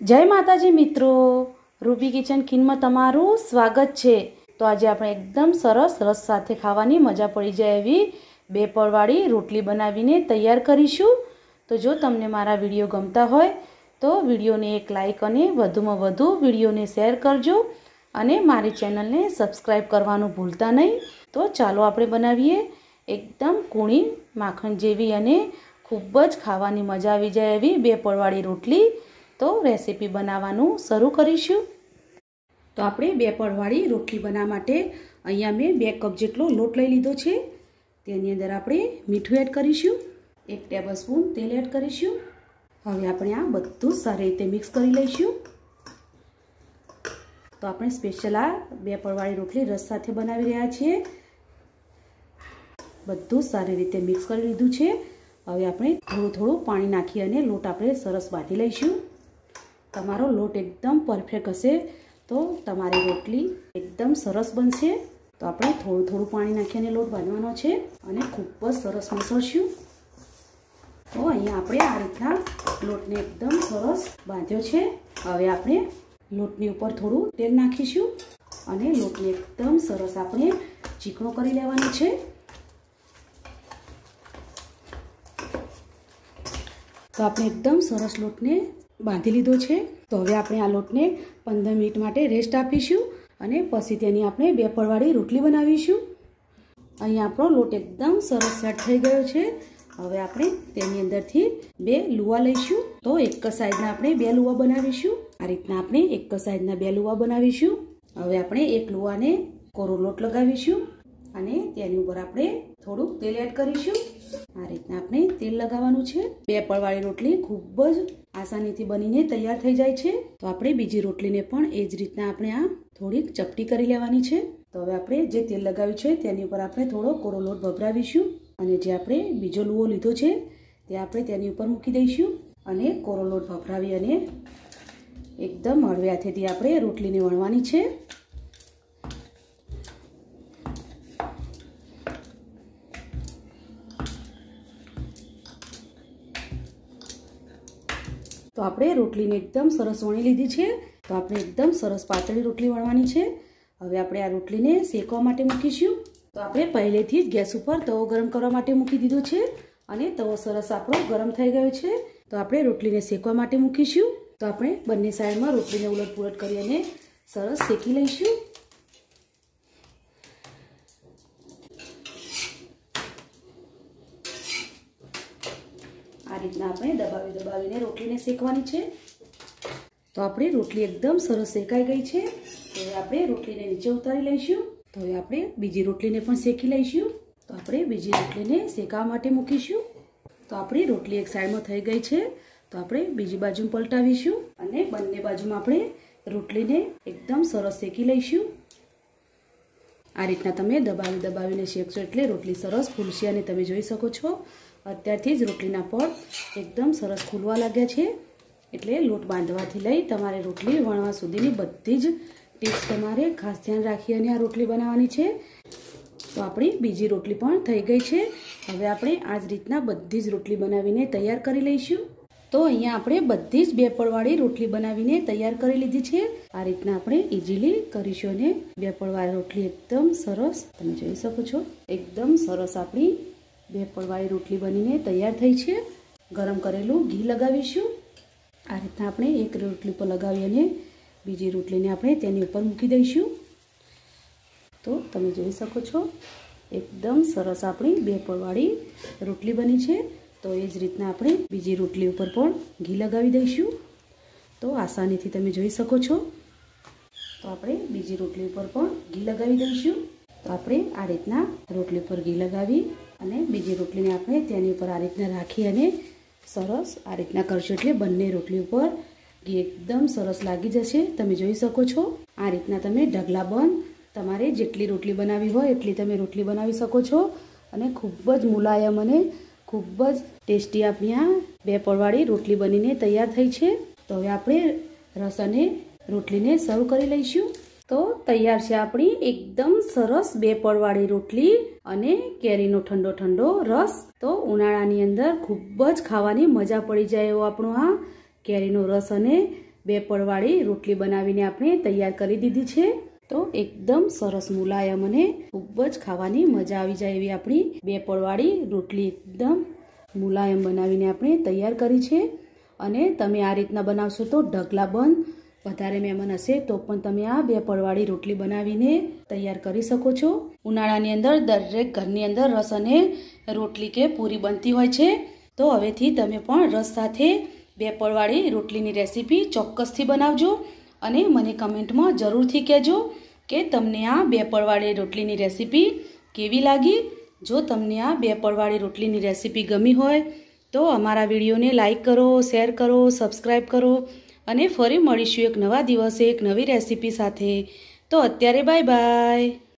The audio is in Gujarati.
જય માતાજી મિત્રો રૂબી કિચન કિનમાં તમારું સ્વાગત છે તો આજે આપણે એકદમ સરસ રસ સાથે ખાવાની મજા પડી જાય એવી બે પળવાળી રોટલી બનાવીને તૈયાર કરીશું તો જો તમને મારા વિડીયો ગમતા હોય તો વિડીયોને એક લાઇક અને વધુમાં વધુ વિડીયોને શેર કરજો અને મારી ચેનલને સબસ્ક્રાઈબ કરવાનું ભૂલતા નહીં તો ચાલો આપણે બનાવીએ એકદમ કૂણી માખણ જેવી અને ખૂબ જ ખાવાની મજા આવી જાય એવી બે પળવાળી રોટલી તો રેસીપી બનાવવાનું શરૂ કરીશું તો આપણે બે પડવાળી રોટલી બનાવવા માટે અહીંયા મેં બે કપ જેટલો લોટ લઈ લીધો છે તેની અંદર આપણે મીઠું એડ કરીશું એક ટેબલ સ્પૂન તેલ એડ કરીશું હવે આપણે આ બધું સારી રીતે મિક્સ કરી લઈશું તો આપણે સ્પેશિયલ આ બે પડવાળી રોટલી રસ સાથે બનાવી રહ્યા છીએ બધું સારી રીતે મિક્સ કરી લીધું છે હવે આપણે થોડું થોડું પાણી નાખી અને લોટ આપણે સરસ બાંધી લઈશું તમારો લોટ એકદમ પરફેક્ટ હશે તો તમારી રોટલી એકદમ સરસ બનશે તો આપણે થોડું થોડું પાણી નાખીને લોટ બાંધવાનો છે અને ખૂબ જ સરસ મિસળશું તો અહીંયા આપણે આ રીતના લોટને એકદમ સરસ બાંધ્યો છે હવે આપણે લોટની ઉપર થોડું તેલ નાખીશું અને લોટને એકદમ સરસ આપણે ચીકણો કરી લેવાનો છે તો આપણે એકદમ સરસ લોટને બાંધી લીધો છે તો હવે આપણે આ લોટને પંદર મિનિટ માટે રેસ્ટ આપીશું અને પછી તેની આપણે બે પડવાળી રોટલી બનાવીશું અહીંયા આપણો લોટ એકદમ સરસ સેટ થઈ ગયો છે હવે આપણે તેની અંદરથી બે લુવા લઈશું તો એક સાઈડના આપણે બે લુવા બનાવીશું આ રીતના આપણે એક સાઈડના બે લુવા બનાવીશું હવે આપણે એક લુવાને કોરો લોટ લગાવીશું અને તેની ઉપર આપણે થોડુંક તેલ એડ કરીશું આ રીતના આપણે તેલ લગાવવાનું છે બે પળવાળી રોટલી ખૂબ જ આસાનીથી બનીને તૈયાર થઈ જાય છે તો આપણે બીજી રોટલીને પણ એ જ રીતના આપણે આ થોડીક ચપટી કરી લેવાની છે તો હવે આપણે જે તેલ લગાવ્યું છે તેની ઉપર આપણે થોડો કોરો લોટ ભભરાવીશું અને જે આપણે બીજો લુઓ લીધો છે તે આપણે તેની ઉપર મૂકી દઈશું અને કોરો લોટ ભભરાવી અને એકદમ હળવે હાથેથી આપણે રોટલીને વણવાની છે તો આપણે રોટલીને એકદમ સરસ વણી લીધી છે તો આપણે એકદમ સરસ પાતળી રોટલી વણવાની છે હવે આપણે આ રોટલીને શેકવા માટે મૂકીશું તો આપણે પહેલેથી જ ગેસ ઉપર તવો ગરમ કરવા માટે મૂકી દીધો છે અને તવો સરસ આપણો ગરમ થઈ ગયો છે તો આપણે રોટલીને શેકવા માટે મૂકીશું તો આપણે બંને સાઈડમાં રોટલીને ઉલટ પુલટ કરી અને સરસ શેકી લઈશું આ રીતના આપણે દબાવી દબાવીને રોટલીને શેકવાની છે તો આપણે રોટલી એકદમ સરસ શેકાઈ ગઈ છે તો આપણે રોટલીને નીચે ઉતારી લઈશું તો હવે આપણે બીજી રોટલીને પણ શેકી લઈશું તો આપણે બીજી રોટલીને શેકાવા માટે મૂકીશું તો આપણી રોટલી એક સાઈડમાં થઈ ગઈ છે તો આપણે બીજી બાજુ પલટાવીશું અને બંને બાજુમાં આપણે રોટલીને એકદમ સરસ શેકી લઈશું આ રીતના તમે દબાવી દબાવીને શેકશો એટલે રોટલી સરસ ફૂલશે અને તમે જોઈ શકો છો અત્યારથી જ રોટલીના પડ એકદમ સરસ ખુલવા લાગ્યા છે એટલે લોટ બાંધવાથી લઈ તમારે રોટલી વણવા સુધીની બધી જ ટિપ્સ તમારે ખાસ ધ્યાન રાખી અને આ રોટલી બનાવવાની છે તો આપણી બીજી રોટલી પણ થઈ ગઈ છે હવે આપણે આ જ રીતના બધી જ રોટલી બનાવીને તૈયાર કરી લઈશું તો અહીંયા આપણે બધી જ બેપળવાળી રોટલી બનાવીને તૈયાર કરી લીધી છે આ રીતના આપણે ઇઝીલી કરીશું અને બેપળવાળી રોટલી એકદમ સરસ તમે જોઈ શકો છો એકદમ સરસ આપણી બે પડવાળી રોટલી બનીને તૈયાર થઈ છે ગરમ કરેલું ઘી લગાવીશું આ રીતના આપણે એક રોટલી પર લગાવી અને બીજી રોટલીને આપણે તેની ઉપર મૂકી દઈશું તો તમે જોઈ શકો છો એકદમ સરસ આપણી બે પડવાળી રોટલી બની છે તો એ જ રીતના આપણે બીજી રોટલી ઉપર પણ ઘી લગાવી દઈશું તો આસાનીથી તમે જોઈ શકો છો તો આપણે બીજી રોટલી ઉપર પણ ઘી લગાવી દઈશું તો આપણે આ રીતના રોટલી ઉપર ઘી લગાવી અને બીજી રોટલીને આપણે તેની ઉપર આ રીતના રાખી અને સરસ આ રીતના કરશું એટલે બંને રોટલી ઉપર ઘી એકદમ સરસ લાગી જશે તમે જોઈ શકો છો આ રીતના તમે ઢગલા બંધ તમારે જેટલી રોટલી બનાવી હોય એટલી તમે રોટલી બનાવી શકો છો અને ખૂબ જ મુલાયમ અને ખૂબ જ ટેસ્ટી આપણી આ બે પળવાળી રોટલી બનીને તૈયાર થઈ છે તો હવે આપણે રસ અને રોટલીને સર્વ કરી લઈશું તો તૈયાર છે આપણી એકદમ સરસ બે પળવાળી રોટલી અને કેરીનો ઠંડો ઠંડો રસ તો ઉનાળાની અંદર ખૂબ જ ખાવાની મજા પડી જાય એવો આપણો આ કેરીનો રસ અને બે પડવાળી રોટલી બનાવીને આપણે તૈયાર કરી દીધી છે તો એકદમ સરસ મુલાયમ અને ખૂબ જ ખાવાની મજા આવી જાય એવી આપણી બે પળવાળી રોટલી એકદમ મુલાયમ બનાવીને આપણે તૈયાર કરી છે અને તમે આ રીતના બનાવશો તો ઢગલા બંધ વધારે મહેમાન હશે તો પણ તમે આ બે પરવાળી રોટલી બનાવીને તૈયાર કરી શકો છો ઉનાળાની અંદર દરેક ઘરની અંદર રસ અને રોટલી કે પૂરી બનતી હોય છે તો હવેથી તમે પણ રસ સાથે બે પરવાળી રોટલીની રેસીપી ચોક્કસથી બનાવજો અને મને કમેન્ટમાં જરૂરથી કહેજો કે તમને આ બે પરવાળી રોટલીની રેસીપી કેવી લાગી જો તમને આ બે પરવાળી રોટલીની રેસીપી ગમી હોય તો અમારા વિડીયોને લાઇક કરો શેર કરો સબસ્ક્રાઈબ કરો અને ફરી મળીશું એક નવા દિવસે એક નવી રેસીપી સાથે તો અત્યારે બાય બાય